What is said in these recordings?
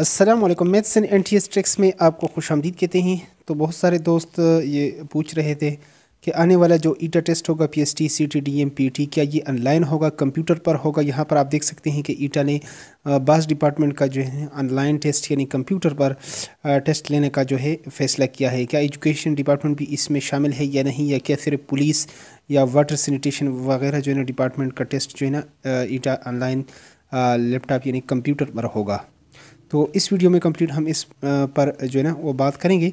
अस्सलाम वालेकुम maths and एंटीएस tricks में आपको खुश आमदीद कहते हैं तो बहुत सारे दोस्त ये पूछ रहे थे कि आने वाला जो ईटा टेस्ट होगा P S T C T D M P T क्या ये ऑनलाइन होगा कंप्यूटर पर होगा यहाँ पर आप देख सकते हैं कि ईटा ने बास डिपार्टमेंट का जो है ऑनलाइन टेस्ट यानी कंप्यूटर पर टेस्ट लेने का जो है फैसला किया है क्या एजुकेशन डिपार्टमेंट भी इसमें शामिल है या नहीं या क्या सिर्फ पुलिस या वाटर सैनिटेशन वगैरह जो है ना डिपार्टमेंट का टेस्ट जो है ना ईटा ऑनलाइन लैपटॉप यानी कंप्यूटर पर होगा तो इस वीडियो में कंप्लीट हम इस पर जो है ना वो बात करेंगे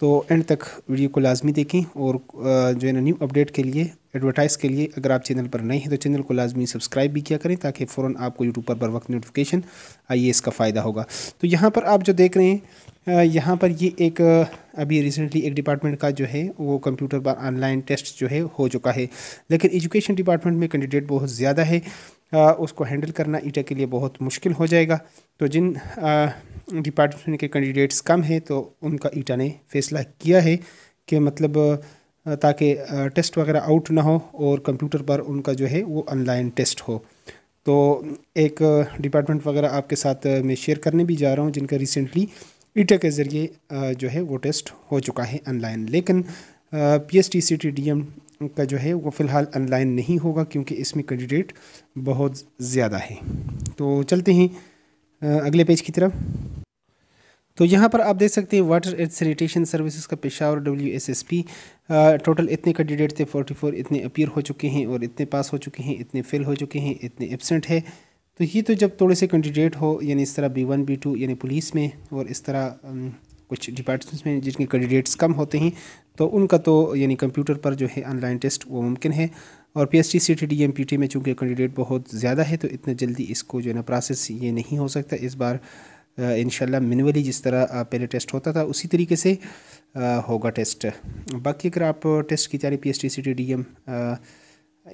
तो एंड तक वीडियो को लाजमी देखें और जो है ना न्यू अपडेट के लिए एडवर्टाइज़ के लिए अगर आप चैनल पर नए हैं तो चैनल को लाजमी सब्सक्राइब भी किया करें ताकि फ़ौर आपको यूट्यूब पर बर वक्त नोटिफिकेशन आइए इसका फ़ायदा होगा तो यहाँ पर आप जो देख रहे हैं यहाँ पर ये एक अभी रिसेंटली एक डिपार्टमेंट का जो है वो कंप्यूटर पर ऑनलाइन टेस्ट जो है हो चुका है लेकिन एजुकेशन डिपार्टमेंट में कैंडिडेट बहुत ज़्यादा है उसको हैंडल करना ईटा के लिए बहुत मुश्किल हो जाएगा तो जिन डिपार्टमेंट के कैंडिडेट्स कम हैं तो उनका ईटा ने फैसला किया है कि मतलब ताकि टेस्ट वगैरह आउट ना हो और कंप्यूटर पर उनका जो है वो ऑनलाइन टेस्ट हो तो एक डिपार्टमेंट वगैरह आपके साथ मैं शेयर करने भी जा रहा हूँ जिनका रिसेंटली ईटा के ज़रिए जो है वो टेस्ट हो चुका है ऑनलाइन लेकिन P S T C T D M का जो है वो फ़िलहाल ऑनलाइन नहीं होगा क्योंकि इसमें कैंडिडेट बहुत ज़्यादा है तो चलते हैं अगले पेज की तरफ तो यहाँ पर आप देख सकते हैं वाटर एंड सैनिटेशन सर्विसेज का पेशा और W S S P total इतने कैंडिडेट थे फोर्टी फोर इतने अपीयर हो चुके हैं और इतने पास हो चुके हैं इतने फेल हो चुके हैं इतने एबसेंट है तो ये तो जब थोड़े से कैंडिडेट हो यानी इस तरह बी वन बी टू यानी पुलिस में और इस तरह कुछ डिपार्टमेंट्स में जिनके कैंडिडेट्स कम होते हैं तो उनका तो यानी कंप्यूटर पर जो है ऑनलाइन टेस्ट वो मुमकिन है और P H T C T D M P T में चूँकि कैंडिडेट बहुत ज़्यादा है तो इतना जल्दी इसको जो है ना प्रोसेस ये नहीं हो सकता इस बार इन मिनवली जिस तरह पहले टेस्ट होता था उसी तरीके से होगा टेस्ट बाकी अगर आप टेस्ट की तैयारी P H T C T D M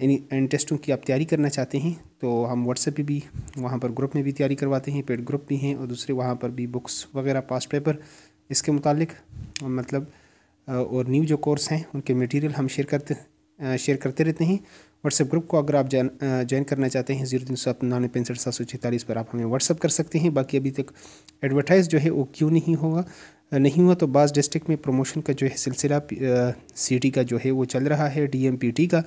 इन टेस्टों की आप तैयारी करना चाहते हैं तो हम व्हाट्सएप पर भी वहाँ पर ग्रुप में भी तैयारी करवाते हैं पेड ग्रुप भी हैं और दूसरे वहाँ पर भी बुक्स वगैरह पास पेपर इसके मुतालिक मतलब और न्यू जो कोर्स हैं उनके मटेरियल हम शेयर करते शेयर करते रहते हैं व्हाट्सएप ग्रुप को अगर आप ज्वाइन करना चाहते हैं जीरो तीन सौ नानवे पैंसठ सात सौ छतालीस पर आप हमें व्हाट्सअप कर सकते हैं बाकी अभी तक एडवर्टाइज़ जो है वो क्यों नहीं होगा नहीं हुआ तो बास डिस्ट्रिक्ट में प्रमोशन का जो है सिलसिला टी का जो है वो चल रहा है टी का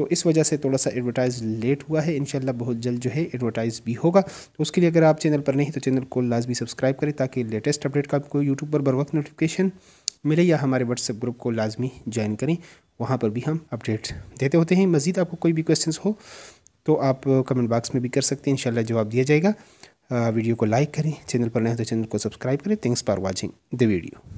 तो इस वजह से थोड़ा सा एडवर्टाइज़ लेट हुआ है इन बहुत जल्द जो है एडवर्टाइज़ भी होगा तो उसके लिए अगर आप चैनल पर नहीं तो चैनल को लाजमी सब्सक्राइब करें ताकि लेटेस्ट अपडेट का आपको यूट्यूब पर बर वक्त नोटिफिकेशन मिले या हमारे व्हाट्सएप ग्रुप को लाजमी ज्वाइन करें वहाँ पर भी हम अपडेट देते होते हैं मज़ीद आपको कोई भी क्वेश्चन हो तो आप कमेंट बॉक्स में भी कर सकते हैं इंशाल्लाह जवाब दिया जाएगा वीडियो को लाइक करें चैनल पर नए तो चैनल को सब्सक्राइब करें thanks for watching the video